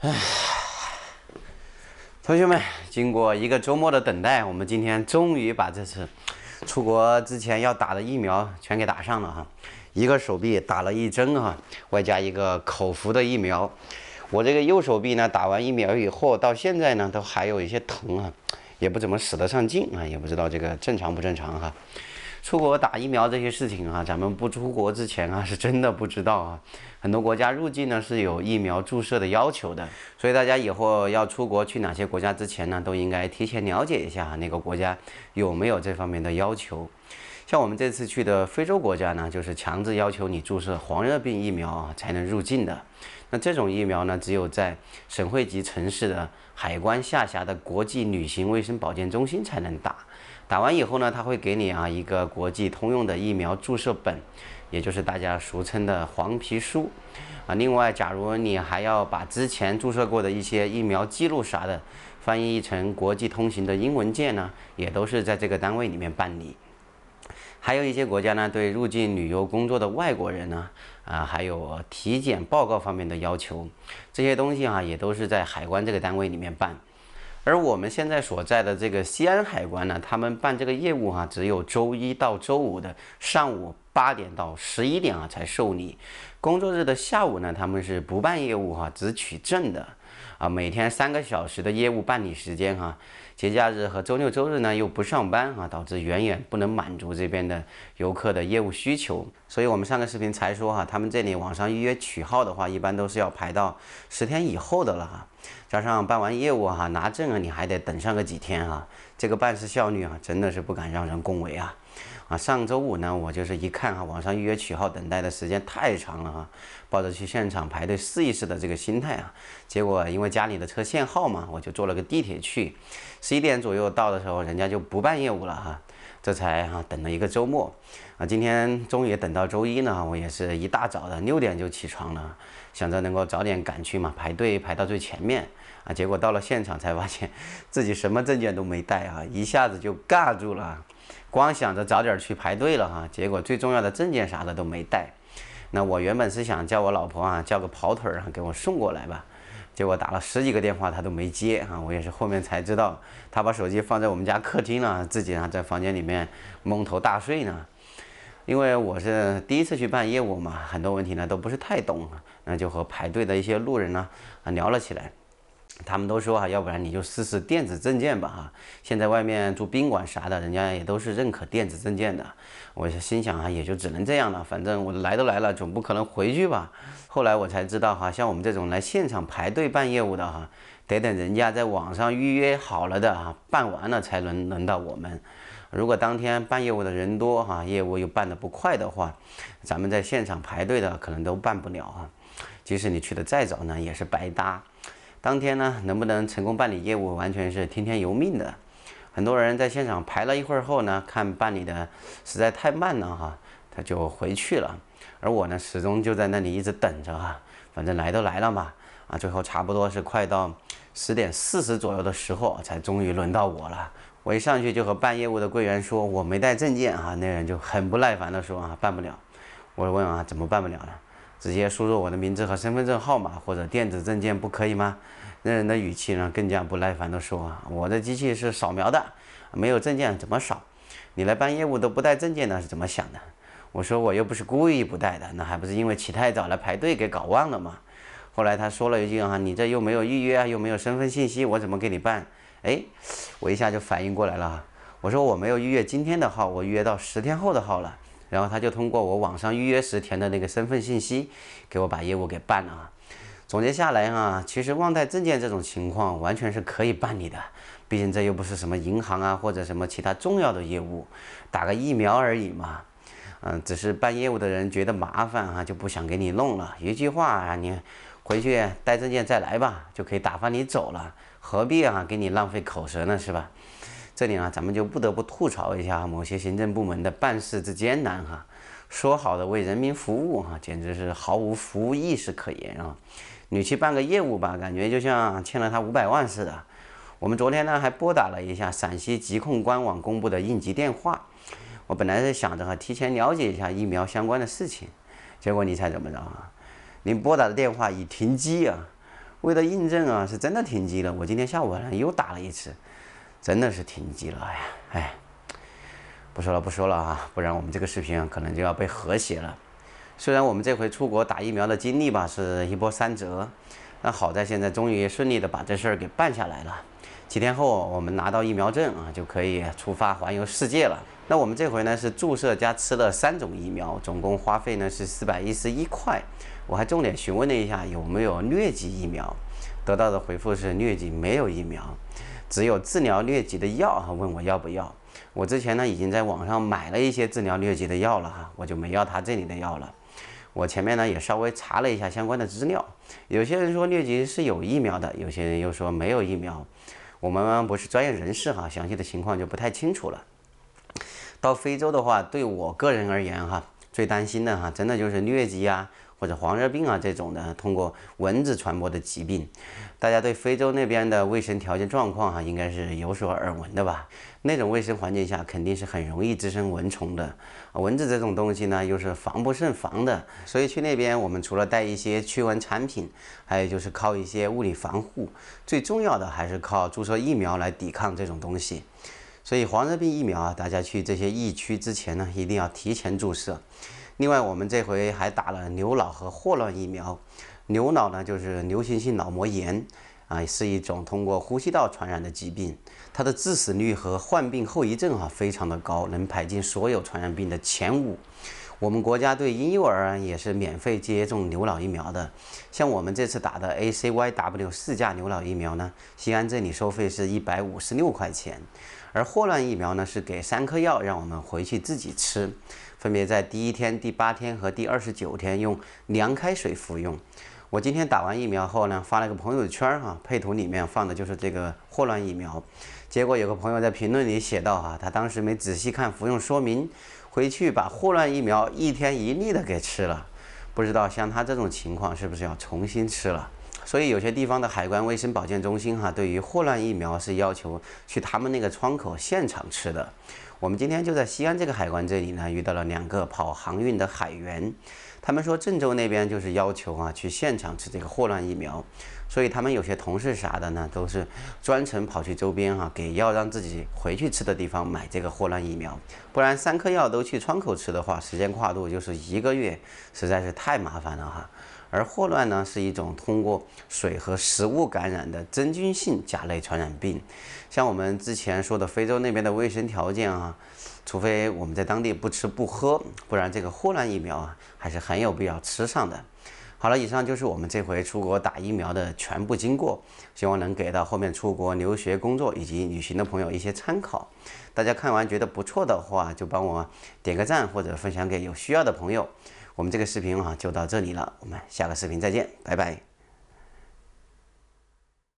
唉，同学们，经过一个周末的等待，我们今天终于把这次出国之前要打的疫苗全给打上了哈。一个手臂打了一针哈，外加一个口服的疫苗。我这个右手臂呢，打完疫苗以后到现在呢，都还有一些疼啊，也不怎么使得上劲啊，也不知道这个正常不正常哈。出国打疫苗这些事情啊，咱们不出国之前啊，是真的不知道啊。很多国家入境呢是有疫苗注射的要求的，所以大家以后要出国去哪些国家之前呢，都应该提前了解一下那个国家有没有这方面的要求。像我们这次去的非洲国家呢，就是强制要求你注射黄热病疫苗才能入境的。那这种疫苗呢，只有在省会级城市的海关下辖的国际旅行卫生保健中心才能打。打完以后呢，他会给你啊一个国际通用的疫苗注射本，也就是大家俗称的黄皮书。啊，另外，假如你还要把之前注射过的一些疫苗记录啥的翻译成国际通行的英文件呢，也都是在这个单位里面办理。还有一些国家呢，对入境旅游工作的外国人呢，啊，还有体检报告方面的要求，这些东西哈，也都是在海关这个单位里面办。而我们现在所在的这个西安海关呢，他们办这个业务哈，只有周一到周五的上午八点到十一点啊才受理，工作日的下午呢，他们是不办业务哈，只取证的。啊，每天三个小时的业务办理时间哈，节假日和周六周日呢又不上班啊，导致远远不能满足这边的游客的业务需求。所以，我们上个视频才说哈，他们这里网上预约取号的话，一般都是要排到十天以后的了哈。加上办完业务哈，拿证啊，你还得等上个几天啊，这个办事效率啊，真的是不敢让人恭维啊！啊，上周五呢，我就是一看哈，网上预约取号等待的时间太长了哈，抱着去现场排队试一试的这个心态啊，结果因为家里的车限号嘛，我就坐了个地铁去，十一点左右到的时候，人家就不办业务了哈。这才哈等了一个周末，啊，今天终于等到周一呢，我也是一大早的六点就起床了，想着能够早点赶去嘛，排队排到最前面，啊，结果到了现场才发现自己什么证件都没带啊，一下子就尬住了，光想着早点去排队了哈，结果最重要的证件啥的都没带，那我原本是想叫我老婆啊叫个跑腿儿给我送过来吧。结果打了十几个电话，他都没接啊！我也是后面才知道，他把手机放在我们家客厅了，自己呢在房间里面蒙头大睡呢。因为我是第一次去办业务嘛，很多问题呢都不是太懂，那就和排队的一些路人呢啊聊了起来。他们都说哈，要不然你就试试电子证件吧哈。现在外面住宾馆啥的，人家也都是认可电子证件的。我心想啊，也就只能这样了，反正我来都来了，总不可能回去吧。后来我才知道哈，像我们这种来现场排队办业务的哈，得等人家在网上预约好了的啊，办完了才能轮到我们。如果当天办业务的人多哈，业务又办得不快的话，咱们在现场排队的可能都办不了啊。即使你去的再早呢，也是白搭。当天呢，能不能成功办理业务，完全是听天由命的。很多人在现场排了一会儿后呢，看办理的实在太慢了哈，他就回去了。而我呢，始终就在那里一直等着哈，反正来都来了嘛。啊，最后差不多是快到十点四十左右的时候，才终于轮到我了。我一上去就和办业务的柜员说，我没带证件啊。那人就很不耐烦的说啊，办不了。我问啊，怎么办不了了？直接输入我的名字和身份证号码或者电子证件不可以吗？那人的语气呢更加不耐烦的说：“啊，我的机器是扫描的，没有证件怎么扫？你来办业务都不带证件那是怎么想的？”我说：“我又不是故意不带的，那还不是因为起太早来排队给搞忘了嘛。”后来他说了一句：“啊，你这又没有预约啊，又没有身份信息，我怎么给你办？”哎，我一下就反应过来了，我说：“我没有预约今天的号，我预约到十天后的号了。”然后他就通过我网上预约时填的那个身份信息，给我把业务给办了。总结下来啊，其实忘带证件这种情况完全是可以办理的，毕竟这又不是什么银行啊或者什么其他重要的业务，打个疫苗而已嘛。嗯，只是办业务的人觉得麻烦啊，就不想给你弄了。一句话啊，你回去带证件再来吧，就可以打发你走了，何必啊给你浪费口舌呢，是吧？这里呢，咱们就不得不吐槽一下某些行政部门的办事之艰难哈。说好的为人民服务哈，简直是毫无服务意识可言啊。你去办个业务吧，感觉就像欠了他五百万似的。我们昨天呢还拨打了一下陕西疾控官网公布的应急电话，我本来是想着哈，提前了解一下疫苗相关的事情，结果你猜怎么着啊？您拨打的电话已停机啊。为了印证啊，是真的停机了。我今天下午呢又打了一次。真的是停机了呀！哎，不说了不说了啊，不然我们这个视频可能就要被和谐了。虽然我们这回出国打疫苗的经历吧是一波三折，但好在现在终于顺利的把这事儿给办下来了。几天后我们拿到疫苗证啊，就可以出发环游世界了。那我们这回呢是注射加吃了三种疫苗，总共花费呢是四百一十一块。我还重点询问了一下有没有疟疾疫苗，得到的回复是疟疾没有疫苗。只有治疗疟疾的药，哈，问我要不要？我之前呢已经在网上买了一些治疗疟疾的药了，哈，我就没要他这里的药了。我前面呢也稍微查了一下相关的资料，有些人说疟疾是有疫苗的，有些人又说没有疫苗。我们不是专业人士，哈，详细的情况就不太清楚了。到非洲的话，对我个人而言，哈，最担心的哈，真的就是疟疾啊。或者黄热病啊这种的，通过蚊子传播的疾病，大家对非洲那边的卫生条件状况哈，应该是有所耳闻的吧？那种卫生环境下肯定是很容易滋生蚊虫的。蚊子这种东西呢，又是防不胜防的，所以去那边我们除了带一些驱蚊产品，还有就是靠一些物理防护，最重要的还是靠注射疫苗来抵抗这种东西。所以黄热病疫苗啊，大家去这些疫区之前呢，一定要提前注射。另外，我们这回还打了牛脑和霍乱疫苗。牛脑呢，就是流行性脑膜炎，啊，是一种通过呼吸道传染的疾病，它的致死率和患病后遗症啊，非常的高，能排进所有传染病的前五。我们国家对婴幼儿也是免费接种牛脑疫苗的，像我们这次打的 ACYW 四价牛脑疫苗呢，西安这里收费是一百五十六块钱，而霍乱疫苗呢是给三颗药，让我们回去自己吃，分别在第一天、第八天和第二十九天用凉开水服用。我今天打完疫苗后呢，发了个朋友圈儿哈，配图里面放的就是这个霍乱疫苗，结果有个朋友在评论里写道哈，他当时没仔细看服用说明，回去把霍乱疫苗一天一粒的给吃了，不知道像他这种情况是不是要重新吃了，所以有些地方的海关卫生保健中心哈，对于霍乱疫苗是要求去他们那个窗口现场吃的。我们今天就在西安这个海关这里呢，遇到了两个跑航运的海员，他们说郑州那边就是要求啊，去现场吃这个霍乱疫苗，所以他们有些同事啥的呢，都是专程跑去周边哈，给要让自己回去吃的地方买这个霍乱疫苗，不然三颗药都去窗口吃的话，时间跨度就是一个月，实在是太麻烦了哈。而霍乱呢，是一种通过水和食物感染的真菌性甲类传染病。像我们之前说的，非洲那边的卫生条件啊，除非我们在当地不吃不喝，不然这个霍乱疫苗啊，还是很有必要吃上的。好了，以上就是我们这回出国打疫苗的全部经过，希望能给到后面出国留学、工作以及旅行的朋友一些参考。大家看完觉得不错的话，就帮我点个赞或者分享给有需要的朋友。我们这个视频啊就到这里了，我们下个视频再见，拜拜。